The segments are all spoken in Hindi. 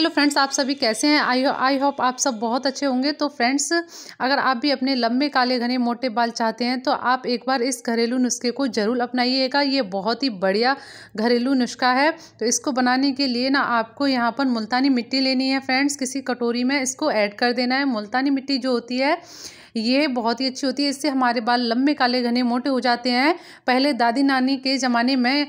हेलो फ्रेंड्स आप सभी कैसे हैं आई आई होप आप सब बहुत अच्छे होंगे तो फ्रेंड्स अगर आप भी अपने लंबे काले घने मोटे बाल चाहते हैं तो आप एक बार इस घरेलू नुस्खे को ज़रूर अपनाइएगा ये बहुत ही बढ़िया घरेलू नुस्खा है तो इसको बनाने के लिए ना आपको यहाँ पर मुल्तानी मिट्टी लेनी है फ्रेंड्स किसी कटोरी में इसको ऐड कर देना है मुल्तानी मिट्टी जो होती है ये बहुत ही अच्छी होती है इससे हमारे बाल लंबे काले घने मोटे हो जाते हैं पहले दादी नानी के ज़माने में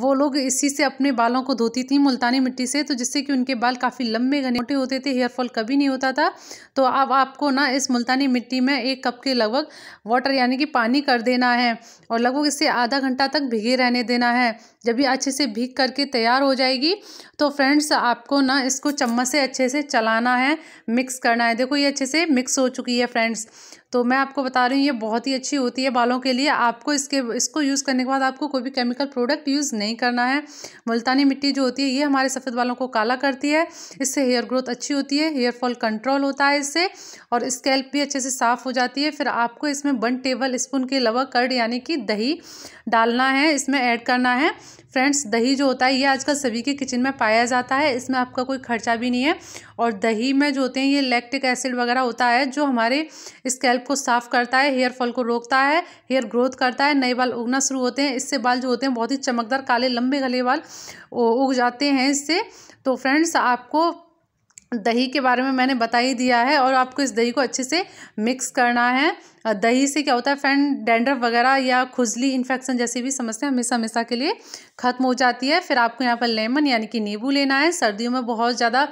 वो लोग इसी से अपने बालों को धोती थी मुल्तानी मिट्टी से तो जिससे कि उनके बाल काफ़ी लंबे घने मोटे होते थे हेयर फॉल कभी नहीं होता था तो अब आपको ना इस मुल्तानी मिट्टी में एक कप के लगभग वाटर यानी कि पानी कर देना है और लगभग इसे आधा घंटा तक भिगे रहने देना है जब ये अच्छे से भीग करके तैयार हो जाएगी तो फ्रेंड्स आपको ना इसको चम्मच से अच्छे से चलाना है मिक्स करना है देखो ये अच्छे से मिक्स हो चुकी है फ्रेंड्स तो मैं आपको बता रही हूँ ये बहुत ही अच्छी होती है बालों के लिए आपको इसके इसको यूज़ करने के बाद आपको कोई भी केमिकल प्रोडक्ट यूज़ नहीं करना है मुल्तानी मिट्टी जो होती है ये हमारे सफ़ेद बालों को काला करती है इससे हेयर ग्रोथ अच्छी होती है हेयर फॉल कंट्रोल होता है इससे और स्केल्प भी अच्छे से साफ़ हो जाती है फिर आपको इसमें वन टेबल स्पून के अलावा कर्ड यानी कि दही डालना है इसमें ऐड करना है फ्रेंड्स दही जो होता है ये आजकल सभी के किचन में पाया जाता है इसमें आपका कोई खर्चा भी नहीं है और दही में जो होते हैं ये लैक्टिक एसिड वगैरह होता है जो हमारे स्कैल्प को साफ करता है हेयर फॉल को रोकता है हेयर ग्रोथ करता है नए बाल उगना शुरू होते हैं इससे बाल जो होते हैं बहुत ही चमकदार काले लंबे गले बाल उग जाते हैं इससे तो फ्रेंड्स आपको दही के बारे में मैंने बता ही दिया है और आपको इस दही को अच्छे से मिक्स करना है दही से क्या होता है फ्रेंड डेंड्रफ वगैरह या खुजली इन्फेक्शन जैसी भी समस्या हमेशा हमेशा के लिए ख़त्म हो जाती है फिर आपको यहाँ पर लेमन यानी कि नींबू लेना है सर्दियों में बहुत ज़्यादा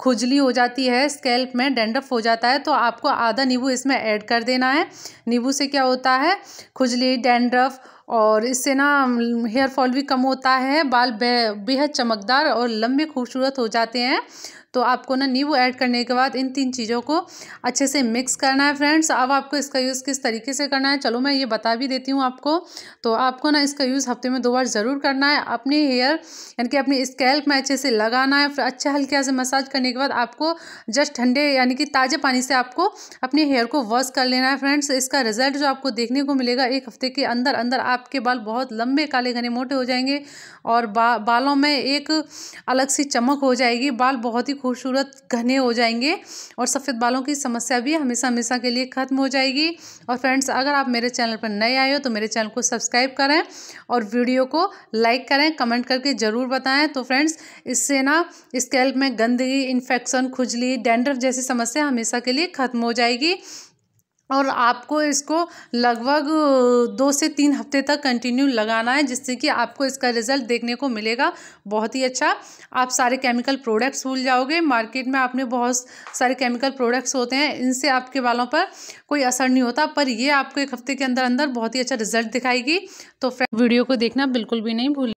खुजली हो जाती है स्केल्प में डेंड्रफ हो जाता है तो आपको आधा नींबू इसमें ऐड कर देना है नींबू से क्या होता है खुजली डेंडरफ और इससे ना हेयर फॉल भी कम होता है बाल बे बेहद चमकदार और लंबे खूबसूरत हो जाते हैं तो आपको ना नींबू ऐड करने के बाद इन तीन चीज़ों को अच्छे से मिक्स करना है फ्रेंड्स अब आपको इसका इसका यूज़ किस तरीके से करना है चलो मैं ये बता भी देती हूँ आपको तो आपको ना इसका यूज़ हफ्ते में दो बार ज़रूर करना है अपने हेयर यानी कि अपने स्कैल्प में अच्छे से लगाना है फिर अच्छा हल्के से मसाज करने के बाद आपको जस्ट ठंडे यानी कि ताज़े पानी से आपको अपने हेयर को वॉश कर लेना है फ्रेंड्स इसका रिजल्ट जो आपको देखने को मिलेगा एक हफ्ते के अंदर अंदर आपके बाल बहुत लंबे काले घने मोटे हो जाएंगे और बा, बालों में एक अलग सी चमक हो जाएगी बाल बहुत ही खूबसूरत घने हो जाएंगे और सफ़ेद बालों की समस्या भी हमेशा हमेशा के लिए ख़त्म हो जाएगी होगी और फ्रेंड्स अगर आप मेरे चैनल पर नए आए हो तो मेरे चैनल को सब्सक्राइब करें और वीडियो को लाइक करें कमेंट करके ज़रूर बताएं तो फ्रेंड्स इससे ना स्कैल्प में गंदगी इन्फेक्शन खुजली डेंडर जैसी समस्या हमेशा के लिए ख़त्म हो जाएगी और आपको इसको लगभग दो से तीन हफ्ते तक कंटिन्यू लगाना है जिससे कि आपको इसका रिजल्ट देखने को मिलेगा बहुत ही अच्छा आप सारे केमिकल प्रोडक्ट्स भूल जाओगे मार्केट में आपने बहुत सारे केमिकल प्रोडक्ट्स होते हैं इनसे आपके बालों पर कोई असर नहीं होता पर ये आपको एक हफ्ते के अंदर अंदर बहुत ही अच्छा रिजल्ट दिखाएगी तो फ्रेंड वीडियो को देखना बिल्कुल भी नहीं भूल